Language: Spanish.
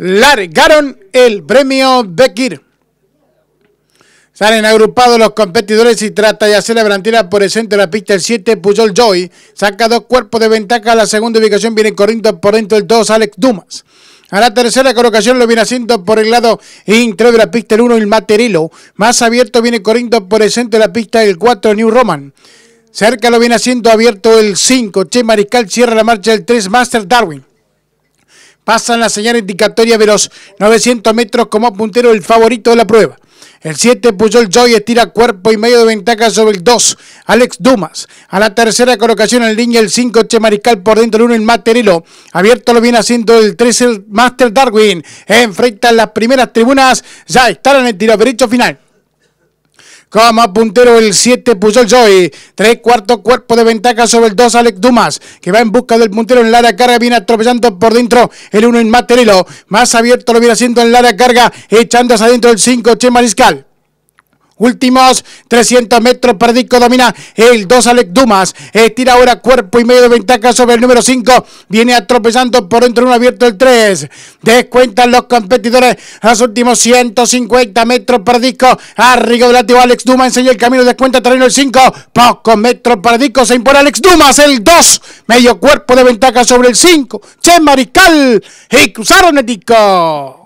largaron el premio Bekir. Salen agrupados los competidores y trata de hacer la delantera por el centro de la pista el 7, Puyol Joy. Saca dos cuerpos de ventaja. a La segunda ubicación viene corriendo por dentro el 2, Alex Dumas. A la tercera colocación lo viene haciendo por el lado intro... de la pista el 1, el Materilo. Más abierto viene corriendo por el centro de la pista el 4, New Roman. Cerca lo viene haciendo abierto el 5, Che Mariscal. Cierra la marcha el 3, Master Darwin. Pasan la señal indicatoria de 900 metros como puntero el favorito de la prueba. El 7, Puyol Joy estira cuerpo y medio de ventaja sobre el 2, Alex Dumas. A la tercera colocación en línea el 5, Che Mariscal por dentro del 1, el Materilo. Abierto lo viene haciendo el 3, el Master Darwin. Enfrenta las primeras tribunas, ya estarán en el tiro derecho final. Como puntero el 7 el Joy. Tres cuartos cuerpo de ventaja sobre el 2 Alex Dumas. Que va en busca del puntero en de Carga. Viene atropellando por dentro el 1 en materilo. Más abierto lo viene haciendo en de Carga. Echándose adentro el 5 Che Mariscal. Últimos 300 metros, Perdico domina el 2 Alex Dumas. Estira eh, ahora cuerpo y medio de ventaja sobre el número 5. Viene atropellando por dentro un abierto el 3. Descuentan los competidores los últimos 150 metros, Perdico. Arrigo del Alex Dumas enseña el camino, descuenta terreno el 5. Pocos metros, Perdico se impone Alex Dumas, el 2. Medio cuerpo de ventaja sobre el 5. Che Mariscal y cruzaron el disco.